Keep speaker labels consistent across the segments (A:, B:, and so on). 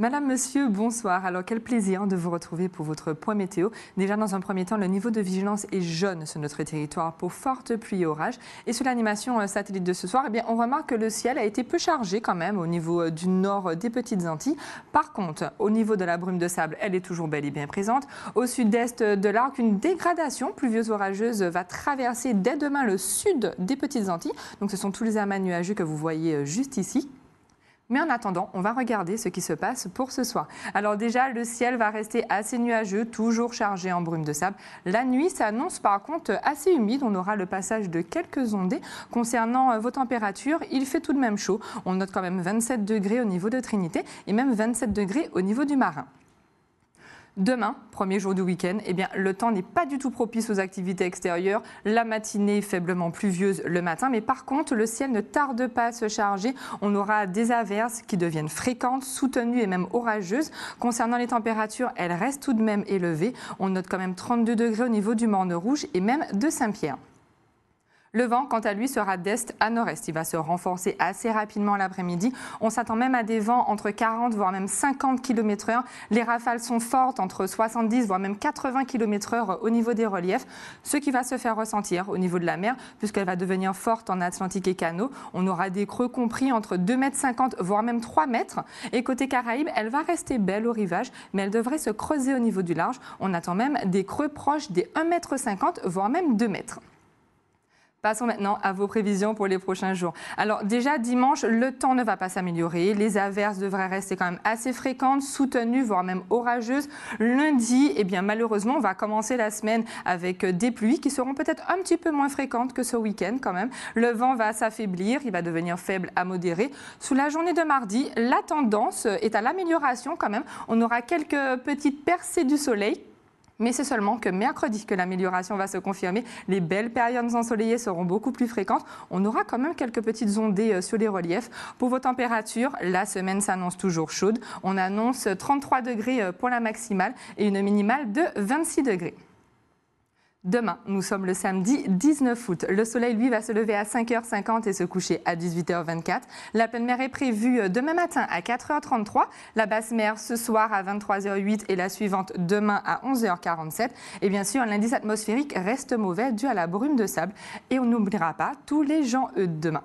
A: Madame, Monsieur, bonsoir. Alors, quel plaisir de vous retrouver pour votre point météo. Déjà, dans un premier temps, le niveau de vigilance est jaune sur notre territoire pour fortes pluies et orages. Et sur l'animation euh, satellite de ce soir, eh bien, on remarque que le ciel a été peu chargé quand même au niveau euh, du nord euh, des Petites Antilles. Par contre, au niveau de la brume de sable, elle est toujours belle et bien présente. Au sud-est de l'arc, une dégradation pluvieuse-orageuse va traverser dès demain le sud des Petites Antilles. Donc, ce sont tous les amas nuageux que vous voyez juste ici mais en attendant, on va regarder ce qui se passe pour ce soir. Alors déjà, le ciel va rester assez nuageux, toujours chargé en brume de sable. La nuit s'annonce par contre assez humide. On aura le passage de quelques ondées. Concernant euh, vos températures, il fait tout de même chaud. On note quand même 27 degrés au niveau de Trinité et même 27 degrés au niveau du Marin. Demain, premier jour du week-end, eh bien, le temps n'est pas du tout propice aux activités extérieures. La matinée faiblement pluvieuse le matin, mais par contre, le ciel ne tarde pas à se charger. On aura des averses qui deviennent fréquentes, soutenues et même orageuses. Concernant les températures, elles restent tout de même élevées. On note quand même 32 degrés au niveau du Morne Rouge et même de Saint-Pierre. Le vent, quant à lui, sera d'est à nord-est. Il va se renforcer assez rapidement l'après-midi. On s'attend même à des vents entre 40 voire même 50 km/h. Les rafales sont fortes, entre 70 voire même 80 km/h au niveau des reliefs, ce qui va se faire ressentir au niveau de la mer, puisqu'elle va devenir forte en Atlantique et Canaux. On aura des creux compris entre 2,50 m voire même 3 m. Et côté Caraïbes, elle va rester belle au rivage, mais elle devrait se creuser au niveau du large. On attend même des creux proches des 1,50 m voire même 2 mètres. Passons maintenant à vos prévisions pour les prochains jours. Alors déjà dimanche, le temps ne va pas s'améliorer. Les averses devraient rester quand même assez fréquentes, soutenues, voire même orageuses. Lundi, eh bien malheureusement, on va commencer la semaine avec des pluies qui seront peut-être un petit peu moins fréquentes que ce week-end quand même. Le vent va s'affaiblir, il va devenir faible à modéré. Sous la journée de mardi, la tendance est à l'amélioration quand même. On aura quelques petites percées du soleil mais c'est seulement que mercredi que l'amélioration va se confirmer. Les belles périodes ensoleillées seront beaucoup plus fréquentes. On aura quand même quelques petites ondées euh, sur les reliefs. Pour vos températures, la semaine s'annonce toujours chaude. On annonce 33 degrés euh, pour la maximale et une minimale de 26 degrés. Demain, nous sommes le samedi 19 août. Le soleil, lui, va se lever à 5h50 et se coucher à 18h24. La pleine mer est prévue euh, demain matin à 4h33, la basse mer ce soir à 23h08 et la suivante demain à 11h47. Et bien sûr, l'indice atmosphérique reste mauvais dû à la brume de sable. Et on n'oubliera pas tous les gens eux demain.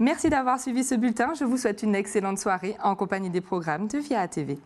A: Merci d'avoir suivi ce bulletin. Je vous souhaite une excellente soirée en compagnie des programmes de Via TV.